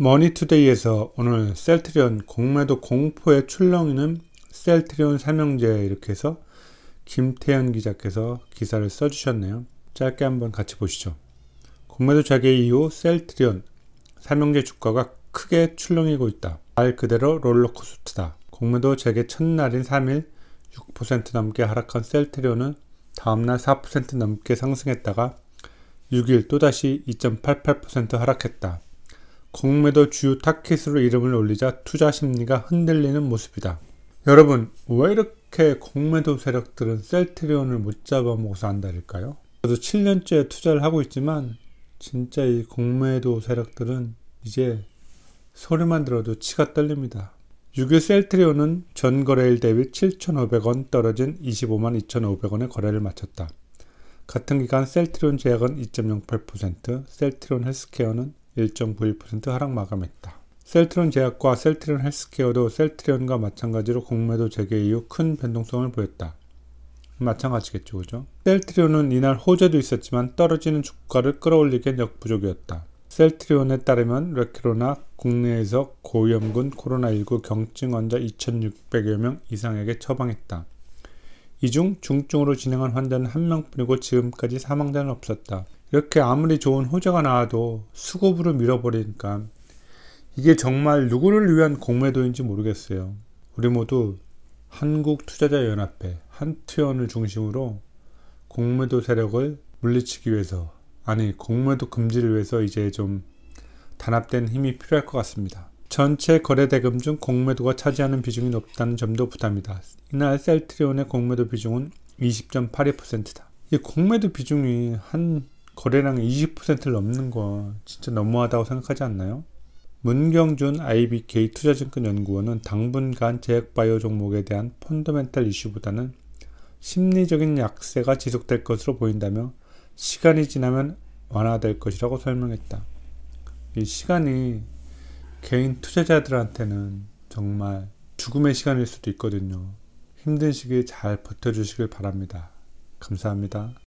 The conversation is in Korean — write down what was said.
머니투데이에서 오늘 셀트리온 공매도 공포에 출렁이는 셀트리온 삼형제 이렇게 해서 김태현 기자께서 기사를 써주셨네요. 짧게 한번 같이 보시죠. 공매도 자계 이후 셀트리온 삼형제 주가가 크게 출렁이고 있다. 말 그대로 롤러코스트다 공매도 재개 첫날인 3일 6% 넘게 하락한 셀트리온은 다음날 4% 넘게 상승했다가 6일 또다시 2.88% 하락했다. 공매도 주요 타켓으로 이름을 올리자 투자 심리가 흔들리는 모습이다. 여러분, 왜 이렇게 공매도 세력들은 셀트리온을 못 잡아먹어서 안달일까요? 저도 7년째 투자를 하고 있지만 진짜 이 공매도 세력들은 이제 소리만 들어도 치가 떨립니다. 6일 셀트리온은 전 거래일 대비 7,500원 떨어진 25만 2,500원의 거래를 마쳤다. 같은 기간 셀트리온 제약은 2.08%, 셀트리온 헬스케어는 1.91% 하락 마감했다. 셀트론 제약과 셀트리온 헬스케어도 셀트리온과 마찬가지로 공매도 재개 이후 큰 변동성을 보였다. 마찬가지겠죠, 그죠? 셀트리온은 이날 호재도 있었지만 떨어지는 주가를 끌어올리기엔 역부족이었다. 셀트리온에 따르면 레키로나 국내에서 고위험군 코로나19 경증 환자 2,600여 명 이상에게 처방했다. 이중 중증으로 진행한 환자는 한 명뿐이고 지금까지 사망자는 없었다. 이렇게 아무리 좋은 호재가 나와도 수급으로 밀어버리니까 이게 정말 누구를 위한 공매도인지 모르겠어요. 우리 모두 한국투자자연합회 한투연을 중심으로 공매도 세력을 물리치기 위해서 아니 공매도 금지를 위해서 이제 좀 단합된 힘이 필요할 것 같습니다. 전체 거래대금 중 공매도가 차지하는 비중이 높다는 점도 부담이다. 이날 셀트리온의 공매도 비중은 20.82%다. 이 공매도 비중이 한 거래량의 20%를 넘는 거 진짜 너무하다고 생각하지 않나요? 문경준 IBK 투자증권연구원은 당분간 제약바이오 종목에 대한 펀더멘탈 이슈보다는 심리적인 약세가 지속될 것으로 보인다며 시간이 지나면 완화될 것이라고 설명했다. 이 시간이 개인 투자자들한테는 정말 죽음의 시간일 수도 있거든요. 힘든 시기 잘 버텨주시길 바랍니다. 감사합니다.